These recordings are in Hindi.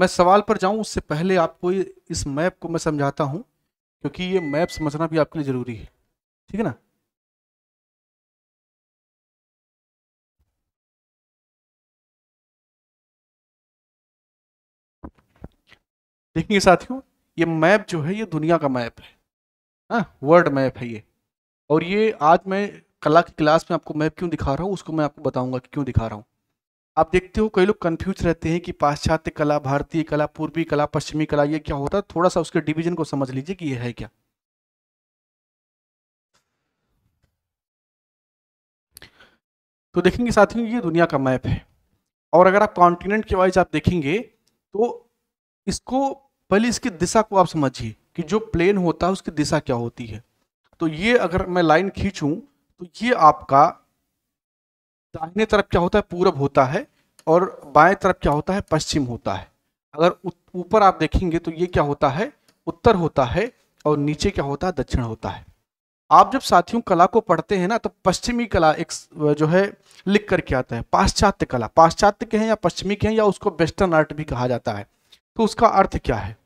मैं सवाल पर जाऊं उससे पहले आपको इस मैप को मैं समझाता हूं क्योंकि ये मैप समझना भी आपके लिए ज़रूरी है ठीक है ना देखिए साथियों ये मैप जो है ये दुनिया का मैप है हाँ वर्ल्ड मैप है ये और ये आज मैं कला की क्लास में आपको मैप क्यों दिखा रहा हूँ उसको मैं आपको बताऊंगा कि क्यों दिखा रहा हूँ आप देखते हो कई लोग कंफ्यूज रहते हैं कि पाश्चात्य कला भारतीय कला पूर्वी कला पश्चिमी कला ये क्या होता है थोड़ा सा उसके डिवीजन को समझ लीजिए कि ये है क्या तो देखेंगे साथियों ये दुनिया का मैप है और अगर आप कॉन्टिनेंट के वाइज आप देखेंगे तो इसको पहले इसकी दिशा को आप समझिए कि जो प्लेन होता है उसकी दिशा क्या होती है तो ये अगर मैं लाइन खींचूं तो ये आपका दाहिने तरफ क्या होता है पूरब होता है और बाएं तरफ क्या होता है पश्चिम होता है अगर ऊपर आप देखेंगे तो ये क्या होता है उत्तर होता है और नीचे क्या होता है दक्षिण होता है आप जब साथियों कला को पढ़ते हैं ना तो पश्चिमी कला एक जो है लिख करके आता है पाश्चात्य कला पाश्चात्य के हैं या पश्चिमी के हैं या उसको वेस्टर्न आर्ट भी कहा जाता है तो उसका अर्थ क्या है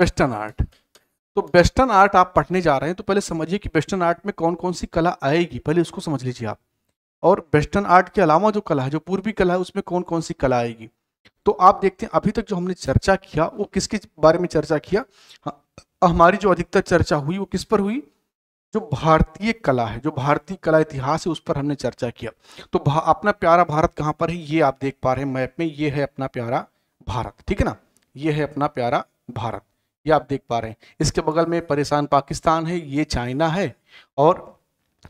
वेस्टर्न आर्ट तो वेस्टर्न आर्ट आप पढ़ने जा रहे हैं तो पहले समझिए कि वेस्टर्न आर्ट में कौन कौन सी कला आएगी पहले उसको समझ लीजिए आप और वेस्टर्न आर्ट के अलावा जो कला है जो पूर्वी कला है उसमें कौन कौन सी कला आएगी तो आप देखते हैं अभी तक जो हमने चर्चा किया वो किसके बारे में चर्चा किया हाँ, हमारी जो अधिकतर चर्चा हुई वो किस पर हुई जो भारतीय कला है जो भारतीय कला इतिहास है उस पर हमने चर्चा किया तो अपना प्यारा भारत कहाँ पर है ये आप देख पा रहे हैं मैप में ये है अपना प्यारा भारत ठीक है ना ये है अपना प्यारा भारत ये आप देख पा रहे हैं इसके बगल में परेशान पाकिस्तान है ये चाइना है और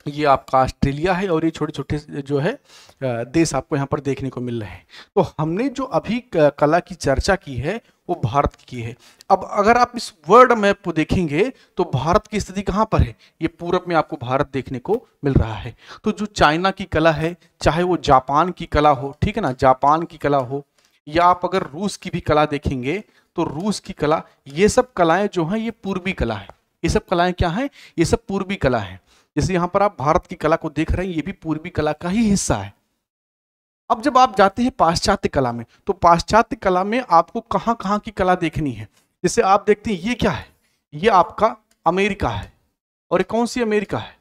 ये आपका ऑस्ट्रेलिया है और ये छोटे छोटे जो है देश आपको यहाँ पर देखने को मिल रहे हैं तो हमने जो अभी कला की चर्चा की है वो भारत की है अब अगर आप इस वर्ल्ड मैप को देखेंगे तो भारत की स्थिति कहाँ पर है ये पूरब में आपको भारत देखने को मिल रहा है तो जो चाइना की कला है चाहे वो जापान की कला हो ठीक है ना जापान की कला हो या आप अगर रूस की भी कला देखेंगे तो रूस की कला ये सब कलाएं जो हैं ये पूर्वी कला है ये सब कलाएं क्या हैं ये सब पूर्वी कला है जैसे यहाँ पर आप भारत की कला को देख रहे हैं ये भी पूर्वी कला का ही हिस्सा है अब जब आप जाते हैं पाश्चात्य कला में तो पाश्चात्य कला में आपको कहाँ कहाँ की कला देखनी है जैसे आप देखते हैं ये क्या है ये आपका अमेरिका है और ये कौन सी अमेरिका है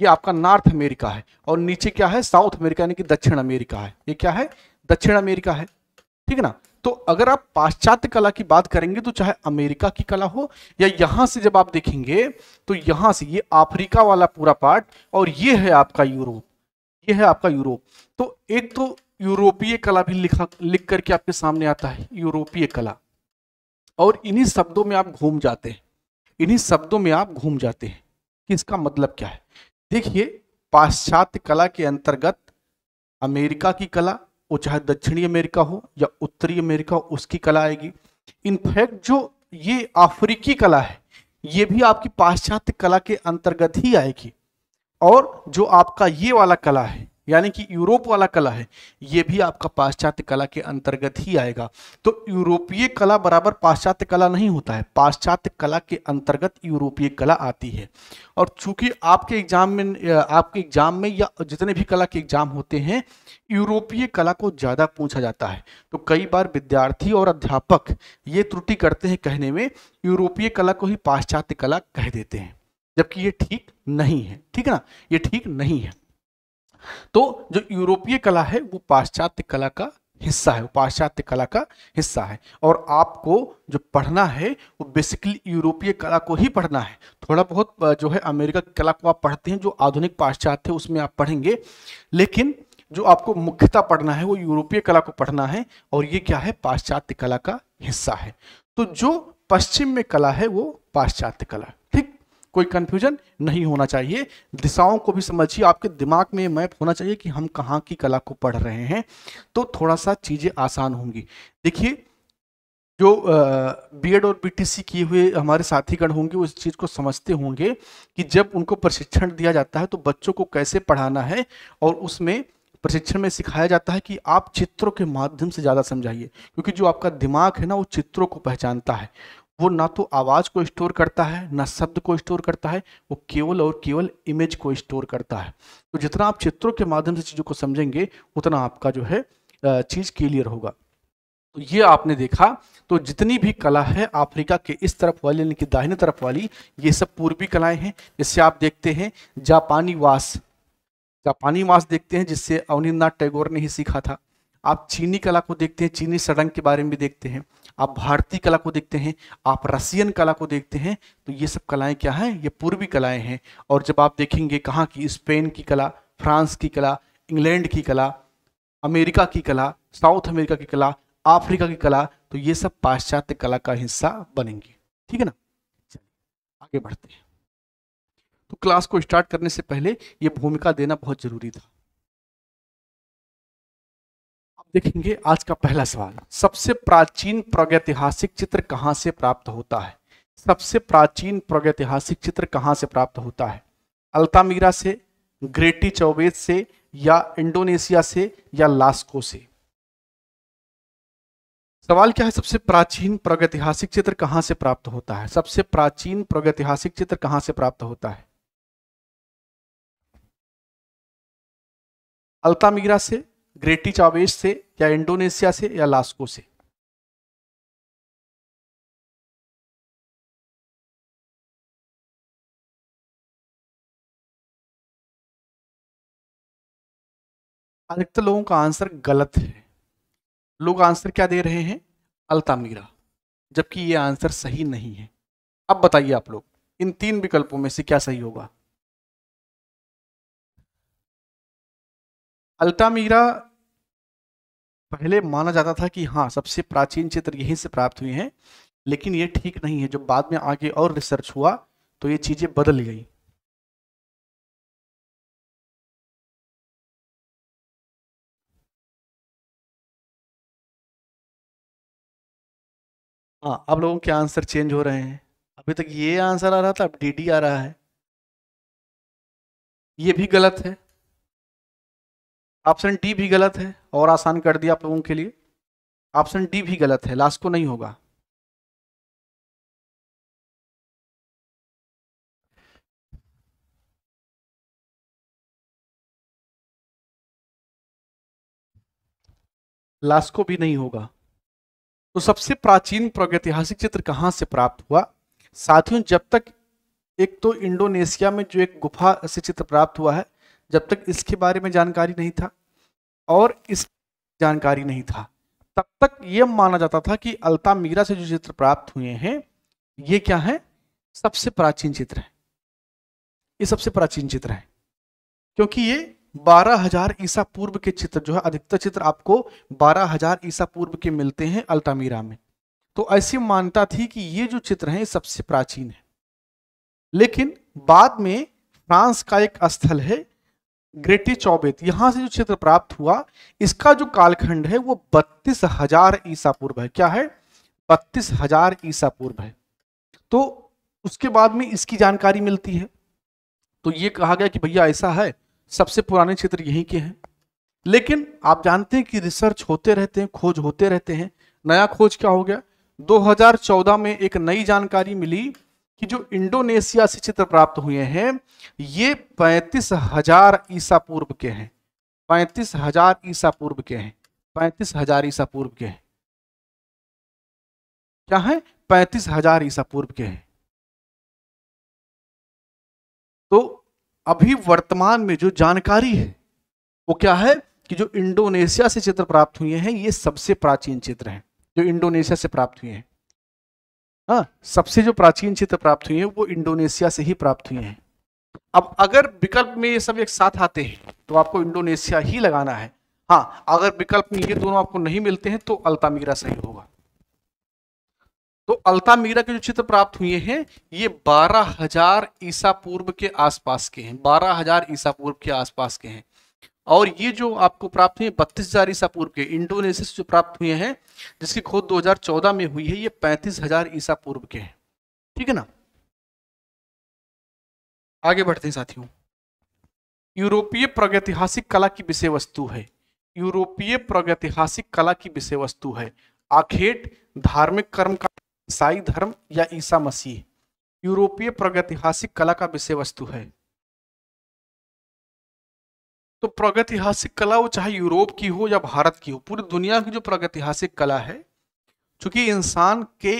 ये आपका नॉर्थ अमेरिका है और नीचे क्या है साउथ अमेरिका यानी कि दक्षिण अमेरिका है ये क्या है दक्षिण अमेरिका है ठीक है ना तो अगर आप पाश्चात्य कला की बात करेंगे तो चाहे अमेरिका की कला हो या यहां से जब आप देखेंगे तो यहां से ये अफ्रीका वाला पूरा पार्ट और ये है आपका यूरोप ये है आपका यूरोप तो एक तो यूरोपीय कला भी लिखा लिख करके आपके सामने आता है यूरोपीय कला और इन्हीं शब्दों में आप घूम जाते हैं इन्हीं शब्दों में आप घूम जाते हैं कि इसका मतलब क्या है देखिए पाश्चात्य कला के अंतर्गत अमेरिका की कला वो चाहे दक्षिणी अमेरिका हो या उत्तरी अमेरिका हो उसकी कला आएगी इनफैक्ट जो ये अफ्रीकी कला है ये भी आपकी पाश्चात्य कला के अंतर्गत ही आएगी और जो आपका ये वाला कला है यानी कि यूरोप वाला कला है ये भी आपका पाश्चात्य कला के अंतर्गत ही आएगा तो यूरोपीय कला बराबर पाश्चात्य कला नहीं होता है पाश्चात्य कला के अंतर्गत यूरोपीय कला आती है और चूंकि आपके एग्जाम में आपके एग्जाम में या जितने भी कला के एग्जाम होते हैं यूरोपीय कला को ज़्यादा पूछा जाता है तो कई बार विद्यार्थी और अध्यापक ये त्रुटि करते हैं कहने में यूरोपीय कला को ही पाश्चात्य कला कह देते हैं जबकि ये ठीक नहीं है ठीक है ना ये ठीक नहीं है तो जो यूरोपीय कला है वो पाश्चात्य कला का हिस्सा है पाश्चात्य कला का हिस्सा है और आपको जो पढ़ना है वो बेसिकली यूरोपीय कला को ही पढ़ना है थोड़ा बहुत जो है अमेरिका की कला को आप पढ़ते हैं जो आधुनिक पाश्चात्य है उसमें आप पढ़ेंगे लेकिन जो आपको मुख्यता पढ़ना है वो यूरोपीय कला को पढ़ना है और ये क्या है पाश्चात्य कला का हिस्सा है तो जो पश्चिम में कला है वो पाश्चात्य कला है कोई कन्फ्यूजन नहीं होना चाहिए दिशाओं को भी समझिए आपके दिमाग में मैप होना चाहिए कि हम कहाँ की कला को पढ़ रहे हैं तो थोड़ा सा चीज़ें आसान होंगी देखिए जो बीएड और बीटीसी किए हुए हमारे साथीगण होंगे उस चीज़ को समझते होंगे कि जब उनको प्रशिक्षण दिया जाता है तो बच्चों को कैसे पढ़ाना है और उसमें प्रशिक्षण में सिखाया जाता है कि आप चित्रों के माध्यम से ज़्यादा समझाइए क्योंकि जो आपका दिमाग है ना वो चित्रों को पहचानता है वो ना तो आवाज़ को स्टोर करता है ना शब्द को स्टोर करता है वो केवल और केवल इमेज को स्टोर करता है तो जितना आप चित्रों के माध्यम से चीज़ों को समझेंगे उतना आपका जो है चीज़ क्लियर होगा तो ये आपने देखा तो जितनी भी कला है अफ्रीका के इस तरफ वाली यानी कि दाहिने तरफ वाली ये सब पूर्वी कलाएं हैं जिससे आप देखते हैं जापानी वास जापानी वास देखते हैं जिससे अवनीन्द्रनाथ टैगोर ने ही सीखा था आप चीनी कला को देखते हैं चीनी सड़ंग के बारे में भी देखते हैं आप भारतीय कला को देखते हैं आप रसियन कला को देखते हैं तो ये सब कलाएं क्या हैं ये पूर्वी कलाएं हैं और जब आप देखेंगे कहाँ की स्पेन की कला फ्रांस की कला इंग्लैंड की कला अमेरिका की कला साउथ अमेरिका की कला अफ्रीका की कला तो ये सब पाश्चात्य कला का हिस्सा बनेंगे ठीक है ना चलिए आगे बढ़ते हैं तो क्लास को स्टार्ट करने से पहले ये भूमिका देना बहुत जरूरी था देखेंगे आज का पहला सवाल सबसे प्राचीन प्रगैतिहासिक चित्र कहाँ से प्राप्त होता है सबसे प्राचीन प्रगैतिहासिक चित्र कहाँ से प्राप्त होता है अल्तामीरा से ग्रेटी चौबेज से या इंडोनेशिया से या लास्को से सवाल क्या है सबसे प्राचीन प्रगैतिहासिक चित्र कहाँ से प्राप्त होता है सबसे प्राचीन प्रगैतिहासिक चित्र कहाँ से प्राप्त होता है अल्तामीरा से ग्रेटी चावेस से या इंडोनेशिया से या लास्को से अधिकतर लोगों का आंसर गलत है लोग आंसर क्या दे रहे हैं अल्तामीरा जबकि ये आंसर सही नहीं है अब बताइए आप लोग इन तीन विकल्पों में से क्या सही होगा अल्टामीरा पहले माना जाता था कि हाँ सबसे प्राचीन चित्र यहीं से प्राप्त हुई हैं लेकिन ये ठीक नहीं है जब बाद में आगे और रिसर्च हुआ तो ये चीज़ें बदल गई हाँ अब लोगों के आंसर चेंज हो रहे हैं अभी तक ये आंसर आ रहा था अब डी डी आ रहा है ये भी गलत है ऑप्शन डी भी गलत है और आसान कर दिया आप लोगों के लिए ऑप्शन डी भी गलत है लास्ट को नहीं होगा लास्को भी नहीं होगा तो सबसे प्राचीन प्रागैतिहासिक चित्र कहां से प्राप्त हुआ साथियों जब तक एक तो इंडोनेशिया में जो एक गुफा से चित्र प्राप्त हुआ है जब तक इसके बारे में जानकारी नहीं था और इस जानकारी नहीं था तब तक यह माना जाता था कि अल्तामीरा से जो चित्र प्राप्त हुए हैं ये क्या है सबसे प्राचीन चित्र है ये सबसे प्राचीन चित्र है क्योंकि ये 12000 हजार ईसा पूर्व के चित्र जो है अधिकतर चित्र आपको बारह हजार ईसा पूर्व के मिलते हैं अल्तामीरा में तो ऐसी मान्यता थी कि ये जो चित्र है सबसे प्राचीन है लेकिन बाद में फ्रांस का एक स्थल है ग्रेटी चौबेत यहां से जो क्षेत्र प्राप्त हुआ इसका जो कालखंड है वो बत्तीस हजार ईसा पूर्व है क्या है बत्तीस हजार ईसा पूर्व है तो उसके बाद में इसकी जानकारी मिलती है तो ये कहा गया कि भैया ऐसा है सबसे पुराने क्षेत्र यहीं के हैं लेकिन आप जानते हैं कि रिसर्च होते रहते हैं खोज होते रहते हैं नया खोज क्या हो गया 2014 में एक नई जानकारी मिली कि जो इंडोनेशिया से चित्र प्राप्त हुए हैं ये पैंतीस हजार ईसा पूर्व के हैं पैंतीस हजार ईसा पूर्व के हैं पैंतीस हजार ईसा पूर्व के हैं क्या है पैंतीस हजार ईसा पूर्व के हैं तो अभी वर्तमान में जो जानकारी है वो क्या है कि जो इंडोनेशिया से चित्र प्राप्त हुए हैं ये सबसे प्राचीन चित्र हैं जो इंडोनेशिया से प्राप्त हुए हैं हाँ सबसे जो प्राचीन चित्र प्राप्त हुई है वो इंडोनेशिया से ही प्राप्त हुई है अब अगर विकल्प में ये सब एक साथ आते हैं तो आपको इंडोनेशिया ही लगाना है हाँ अगर विकल्प में ये दोनों आपको नहीं मिलते हैं तो अल्तामीरा सही होगा तो अल्तामीरा के जो चित्र प्राप्त हुए हैं ये 12000 ईसा पूर्व के आसपास के हैं 12000 ईसा पूर्व के आसपास के हैं और ये जो आपको प्राप्त हुए बत्तीस हजार ईसा पूर्व के इंडोनेशिया से जो प्राप्त हुए हैं जिसकी खोज 2014 में हुई है ये पैंतीस हजार ईसा पूर्व के हैं ठीक है ना आगे बढ़ते हैं साथियों यूरोपीय प्रागैतिहासिक कला की विषय वस्तु है यूरोपीय प्रगतिहासिक कला की विषय वस्तु है आखेट धार्मिक कर्म का ईसाई धर्म या ईसा मसीह यूरोपीय प्रगतिहासिक कला का विषय वस्तु है तो प्रगतिहासिक कला वो चाहे यूरोप की हो या भारत की हो पूरी दुनिया की जो प्रगतिहासिक कला है चूंकि इंसान के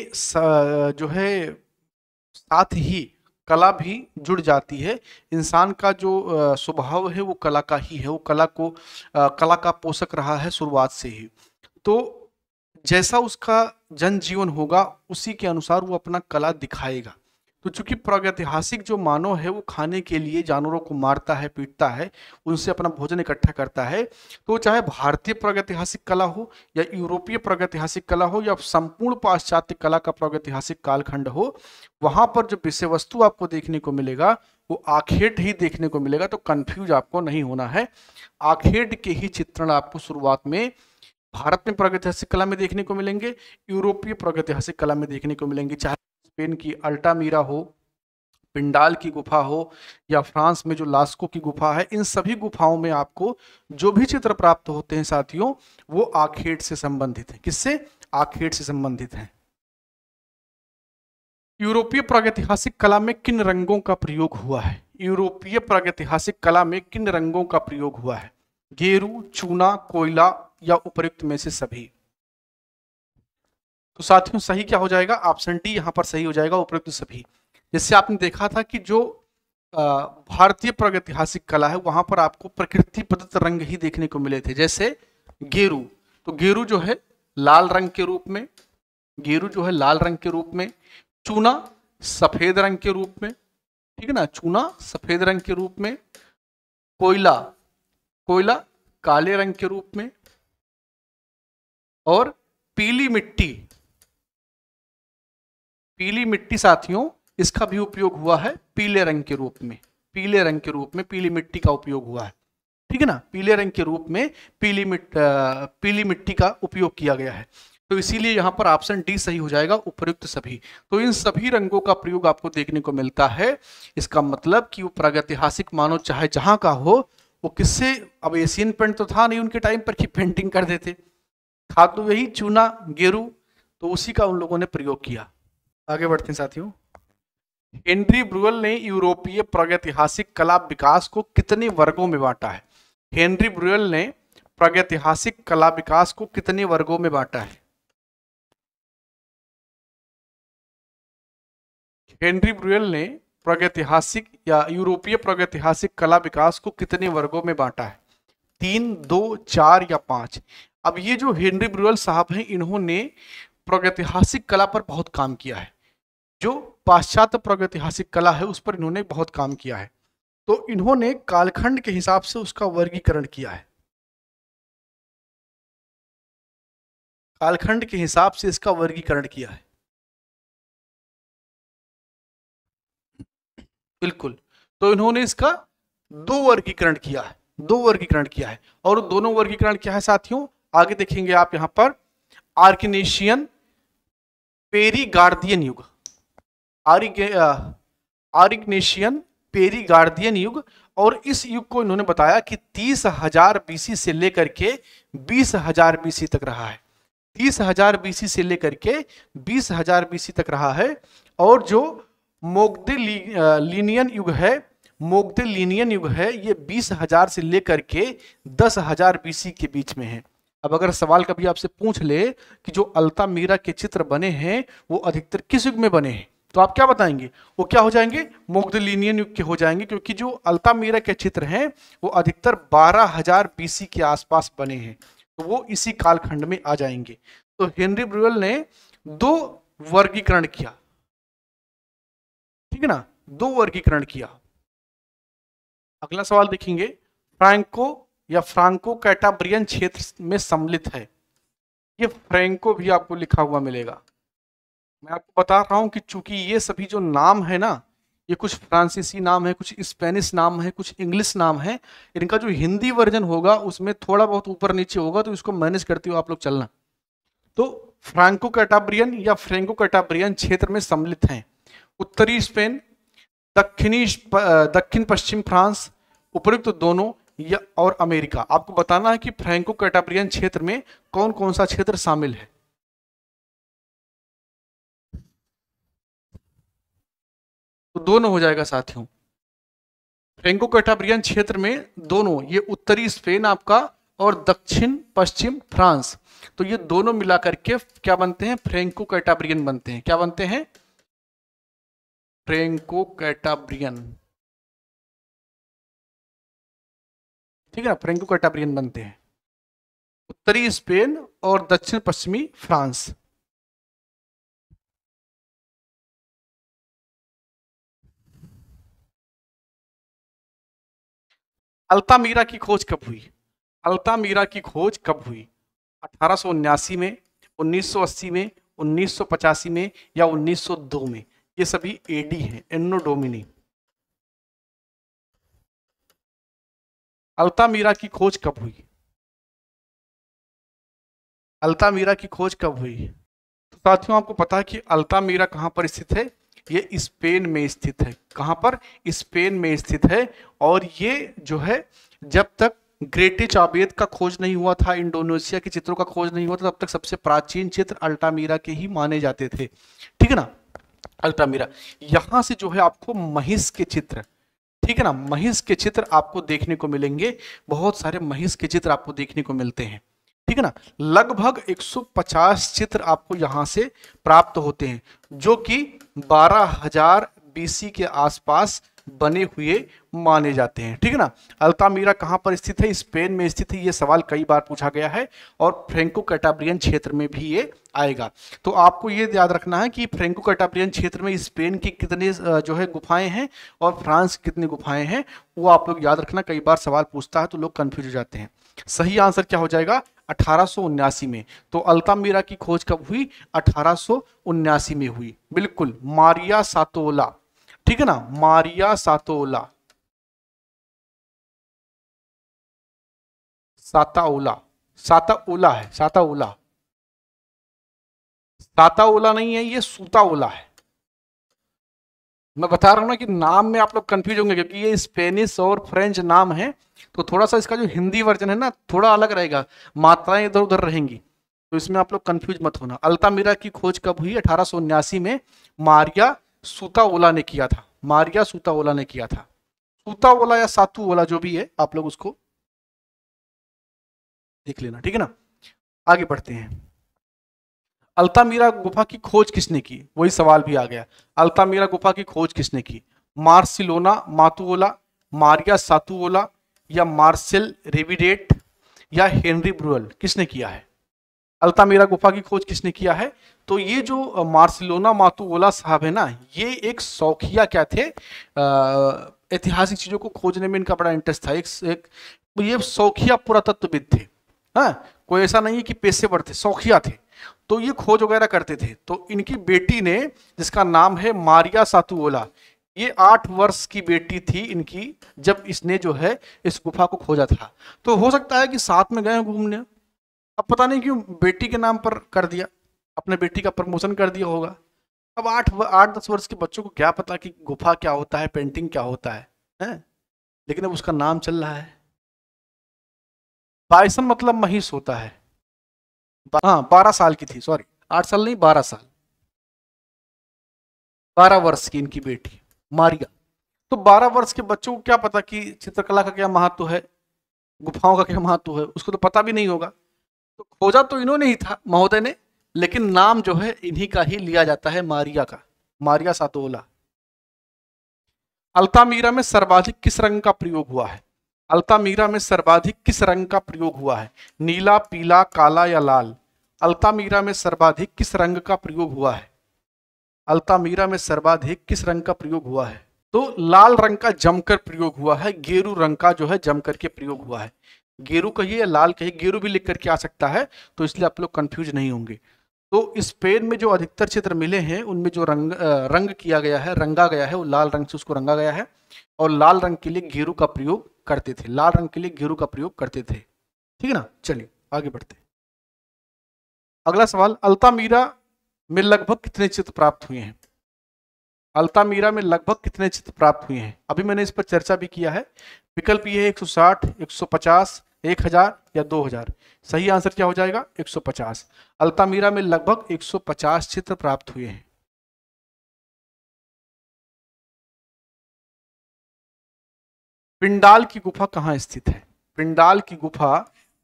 जो है साथ ही कला भी जुड़ जाती है इंसान का जो स्वभाव है वो कला का ही है वो कला को कला का पोषक रहा है शुरुआत से ही तो जैसा उसका जनजीवन होगा उसी के अनुसार वो अपना कला दिखाएगा तो चूंकि प्रागैतिहासिक जो मानव है वो खाने के लिए जानवरों को मारता है पीटता है उनसे अपना भोजन इकट्ठा करता है तो चाहे भारतीय प्रागैतिहासिक कला हो या यूरोपीय प्रागैतिहासिक कला हो या संपूर्ण पाश्चात्य कला का प्रागैतिहासिक कालखंड हो वहां पर जो विषय वस्तु आपको देखने को मिलेगा वो आखेड ही देखने को मिलेगा तो कन्फ्यूज आपको नहीं होना है आखेड के ही चित्रण आपको शुरुआत में भारत में प्रागैतिहासिक कला में देखने को मिलेंगे यूरोपीय प्रागैतिहासिक कला में देखने को मिलेंगे चाहे स्पेन की अल्टामीरा हो पिंडाल की गुफा हो या फ्रांस में जो लास्को की गुफा है इन सभी गुफाओं में आपको जो भी चित्र प्राप्त होते हैं साथियों वो आखेट से संबंधित हैं किससे आखेट से संबंधित हैं यूरोपीय प्रागैतिहासिक कला में किन रंगों का प्रयोग हुआ है यूरोपीय प्रागैतिहासिक कला में किन रंगों का प्रयोग हुआ है गेरू चूना कोयला या उपरुक्त में से सभी तो साथियों सही क्या हो जाएगा ऑप्शन डी यहाँ पर सही हो जाएगा उपयुक्त सभी जिससे आपने देखा था कि जो भारतीय प्रगतिहासिक कला है वहां पर आपको प्रकृति प्रदत्त रंग ही देखने को मिले थे जैसे गेरू तो गेरू जो है लाल रंग के रूप में गेरू जो है लाल रंग के रूप में चूना सफेद रंग के रूप में ठीक है ना चूना सफेद रंग के रूप में कोयला कोयला काले रंग के रूप में और पीली मिट्टी पीली मिट्टी साथियों इसका भी उपयोग हुआ है पीले रंग के रूप में पीले रंग के रूप में पीली मिट्टी का उपयोग हुआ है ठीक है ना पीले रंग के रूप में पीली मिट्ट पीली मिट्टी का उपयोग किया गया है तो इसीलिए यहां पर ऑप्शन डी सही हो जाएगा उपयुक्त सभी तो इन सभी रंगों का प्रयोग आपको देखने को मिलता है इसका मतलब कि वो प्रागैतिहासिक मानो चाहे जहां का हो वो किससे अब एशियन पेंट तो था नहीं उनके टाइम पर कि पेंटिंग कर देते था तो यही चूना गेरू तो उसी का उन लोगों ने प्रयोग किया आगे बढ़ते हैं साथियों हेनरी ब्रुअल ने यूरोपीय प्रगतिहासिक कला विकास को कितने वर्गों में बांटा है हेनरी ब्रुअल ने प्रगतिहासिक कला विकास को कितने वर्गों में बांटा है हेनरी ब्रुअल ने प्रगतिहासिक या यूरोपीय प्रगतिहासिक कला विकास को कितने वर्गों में बांटा है तीन दो चार या पांच अब ये जो हेनरी ब्रुअल साहब हैं इन्होंने प्रगतिहासिक कला पर बहुत काम किया है जो पाश्चात्य प्रागैतिहासिक कला है उस पर इन्होंने बहुत काम किया है तो इन्होंने कालखंड के हिसाब से उसका वर्गीकरण किया है कालखंड के हिसाब से इसका वर्गीकरण किया है बिल्कुल तो इन्होंने इसका दो वर्गीकरण किया है दो वर्गीकरण किया है और दोनों वर्गीकरण क्या है साथियों आगे देखेंगे आप यहां पर आर्किनेशियन पेरी गार्दियन युग आरिग्नेशियन पेरीगार्डियन युग और इस युग को इन्होंने बताया कि तीस हजार बीसी से लेकर के बीस हजार बीसी तक रहा है तीस हजार बीसी से लेकर के बीस हजार बीसी तक रहा है और जो लीनियन युग है लीनियन युग है ये बीस हजार से लेकर के दस हजार बीसी के बीच में है अब अगर सवाल कभी आपसे पूछ ले कि जो अल्तामीरा के चित्र बने हैं वो अधिकतर किस युग में बने हैं तो आप क्या बताएंगे वो क्या हो जाएंगे मुग्धलीनियन युग के हो जाएंगे क्योंकि जो अल्तामीरा के चित्र हैं वो अधिकतर बारह हजार बीसी के आसपास बने हैं तो वो इसी कालखंड में आ जाएंगे तो हेनरी ब्रुअल ने दो वर्गीकरण किया ठीक है ना दो वर्गीकरण किया अगला सवाल देखेंगे फ्रैंको या फ्रांको कैटाब्रियन क्षेत्र में सम्मिलित है ये फ्रैंको भी आपको लिखा हुआ मिलेगा मैं आपको बता रहा हूँ कि चूंकि ये सभी जो नाम है ना ये कुछ फ्रांसीसी नाम है कुछ स्पेनिश नाम है कुछ इंग्लिश नाम है इनका जो हिंदी वर्जन होगा उसमें थोड़ा बहुत ऊपर नीचे होगा तो इसको मैनेज करते हुए आप लोग चलना तो फ्रांको कैटाब्रियन या फ्रेंको कैटाब्रियन क्षेत्र में सम्मिलित हैं उत्तरी स्पेन दक्षिणी दक्षिण पश्चिम फ्रांस उपयुक्त तो दोनों या और अमेरिका आपको बताना है कि फ्रेंको कैटाब्रियन क्षेत्र में कौन कौन सा क्षेत्र शामिल है तो दोनों हो जाएगा साथियों फ्रेंको कैटाब्रियन क्षेत्र में दोनों ये उत्तरी स्पेन आपका और दक्षिण पश्चिम फ्रांस तो ये दोनों मिलाकर के क्या बनते हैं फ्रेंको कैटाब्रियन बनते हैं क्या बनते हैं फ्रेंको कैटाब्रियन ठीक है ना फ्रेंको कैटाब्रियन बनते हैं उत्तरी स्पेन और दक्षिण पश्चिमी फ्रांस अल्ता मीरा की खोज कब हुई अल्तामीरा की खोज कब हुई अठारह में 1980 में 1985 में या 1902 में ये सभी एडी हैं एनो डोमिनी अल्तामीरा की खोज कब हुई अल्तामीरा की खोज कब हुई तो साथियों आपको पता है कि अल्तामीरा कहाँ पर स्थित है ये स्पेन में स्थित है कहाँ पर स्पेन में स्थित है और ये जो है जब तक ग्रेटे चाबेद का खोज नहीं हुआ था इंडोनेशिया के चित्रों का खोज नहीं हुआ था तब तक सबसे प्राचीन चित्र अल्टामीरा के ही माने जाते थे ठीक है ना अल्टामीरा यहाँ से जो है आपको महिष के चित्र ठीक है ना महिष के चित्र आपको देखने को मिलेंगे बहुत सारे महिष के चित्र आपको देखने को मिलते हैं ठीक है ना लगभग 150 चित्र आपको यहाँ से प्राप्त होते हैं जो कि 12000 बीसी के आसपास बने हुए माने जाते हैं ठीक है ना अल्तामीरा कहाँ पर स्थित है स्पेन में स्थित है ये सवाल कई बार पूछा गया है और फ्रेंको कैटाब्रियन क्षेत्र में भी ये आएगा तो आपको ये याद रखना है कि फ्रेंको कैटाब्रियन क्षेत्र में स्पेन की कितने जो है गुफाएं हैं और फ्रांस की कितनी गुफाएं हैं वो आप लोग याद रखना कई बार सवाल पूछता है तो लोग कन्फ्यूज हो जाते हैं सही आंसर क्या हो जाएगा अठारह में तो अल्तामीरा की खोज कब हुई अठारह में हुई बिल्कुल मारिया सातोला ठीक है ना मारिया सातोला साताओला साताओला है साताओला साताओला नहीं है ये सूताओला है मैं बता रहा हूँ ना कि नाम में आप लोग कंफ्यूज होंगे क्योंकि ये स्पेनिश और फ्रेंच नाम है तो थोड़ा सा इसका जो हिंदी वर्जन है ना थोड़ा अलग रहेगा मात्राएं इधर उधर रहेंगी तो इसमें आप लोग कन्फ्यूज मत होना अल्तामीरा की खोज कब हुई अठारह में मारिया सुताओला ने किया था मारिया ओला ने किया था ओला या ओला जो भी है आप लोग उसको देख लेना ठीक है ना आगे बढ़ते हैं अल्तामीरा गुफा की खोज किसने की वही सवाल भी आ गया अल्तामीरा गुफा की खोज किसने की मार्सिलोना मातुओला मारिया सातुओला या मार्सेल रेविडेट या हेनरी ब्रुअल किसने किया है अल्तामीरा गुफा की खोज किसने किया है तो ये जो मार्सिलोना मातुओला साहब है ना ये एक शौकिया क्या थे ऐतिहासिक चीज़ों को खोजने में इनका बड़ा इंटरेस्ट था एक, एक ये शौकिया पुरातत्वविद थे हाँ कोई ऐसा नहीं है कि पेशेवर थे शौकिया थे तो ये खोज वगैरह करते थे तो इनकी बेटी ने जिसका नाम है मारिया सातुओला ये आठ वर्ष की बेटी थी इनकी जब इसने जो है इस गुफा को खोजा था तो हो सकता है कि साथ में गए घूमने अब पता नहीं क्यों बेटी के नाम पर कर दिया अपने बेटी का प्रमोशन कर दिया होगा अब आठ आठ दस वर्ष के बच्चों को क्या पता कि गुफा क्या होता है पेंटिंग क्या होता है, है? लेकिन अब उसका नाम चल रहा है बाइसन मतलब महिष होता है हाँ बारह साल की थी सॉरी आठ साल नहीं बारह साल बारह वर्ष की इनकी बेटी मारिया तो बारह वर्ष के बच्चों को क्या पता कि चित्रकला का क्या महत्व है गुफाओं का क्या महत्व है उसको तो पता भी नहीं होगा तो खोजा तो इन्होंने ही था महोदय ने लेकिन नाम जो है इन्हीं का ही लिया जाता है मारिया का मारिया सातोला अल्तामीरा में सर्वाधिक किस रंग का प्रयोग हुआ है अल्तामीरा में सर्वाधिक किस रंग का प्रयोग हुआ है नीला पीला काला या लाल अल्तामीरा में सर्वाधिक किस रंग का प्रयोग हुआ है अल्तामीरा में सर्वाधिक किस रंग का प्रयोग हुआ है तो लाल रंग का जमकर प्रयोग हुआ है गेरू रंग का जो है जमकर के प्रयोग हुआ है गेरू कहिए या लाल कहिए गेरू भी लिख करके आ सकता है तो इसलिए आप लोग कंफ्यूज नहीं होंगे तो स्पेन में जो अधिकतर चित्र मिले हैं उनमें जो रंग रंग किया गया है रंगा गया है वो लाल रंग से उसको रंगा गया है और लाल रंग के लिए गेरू का प्रयोग करते थे लाल रंग के लिए घेरू का प्रयोग करते थे ठीक है ना चलिए आगे बढ़ते अगला सवाल अल्तामीरा में लगभग कितने चित्र प्राप्त हुए हैं अल्तामीरा में लगभग कितने चित्र प्राप्त हुए हैं अभी मैंने इस पर चर्चा भी किया है विकल्प ये है 160, 150, 1000 या 2000। सही आंसर क्या हो जाएगा 150। अल्तामीरा में लगभग 150 चित्र प्राप्त हुए हैं पिंडाल की गुफा कहाँ स्थित है पिंडाल की गुफा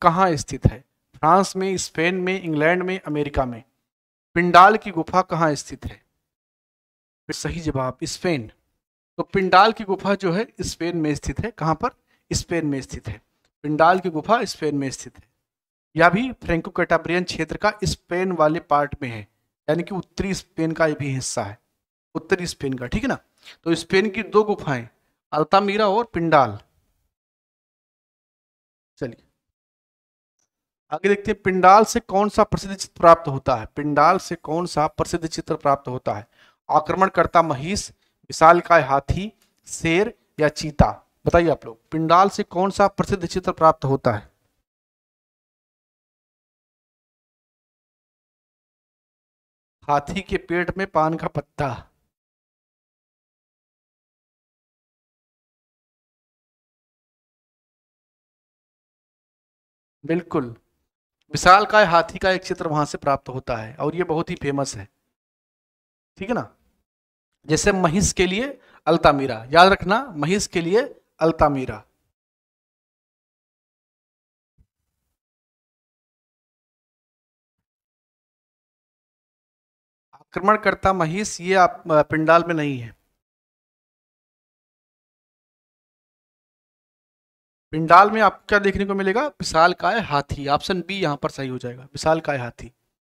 कहाँ स्थित है फ्रांस में स्पेन में इंग्लैंड में अमेरिका में पिंडाल की गुफा कहाँ स्थित है सही जवाब स्पेन तो पिंडाल की गुफा जो है स्पेन में स्थित है कहाँ पर स्पेन में स्थित है पिंडाल की गुफा स्पेन में स्थित है या भी फ्रेंको कैटाब्रियन क्षेत्र का स्पेन वाले पार्ट में है यानी कि उत्तरी स्पेन का भी हिस्सा है उत्तरी स्पेन का ठीक है ना तो स्पेन की दो गुफाएं अल्तामीरा और पिंडाल चलिए आगे देखते हैं पिंडाल से कौन सा प्रसिद्ध चित्र प्राप्त होता है पिंडाल से कौन सा प्रसिद्ध चित्र प्राप्त होता है आक्रमण करता महिष विशाल का हाथी शेर या चीता बताइए आप लोग पिंडाल से कौन सा प्रसिद्ध चित्र प्राप्त होता है हाथी के पेट में पान का पत्ता बिल्कुल विशाल का हाथी का एक चित्र वहां से प्राप्त होता है और ये बहुत ही फेमस है ठीक है ना जैसे महिष के लिए अल्तामीरा याद रखना महिष के लिए अल्तामीरा आक्रमण करता महिष ये आप पिंडाल में नहीं है पिंडाल में आपको क्या देखने को मिलेगा विशाल काय हाथी ऑप्शन बी यहाँ पर सही हो जाएगा विशाल काय हाथी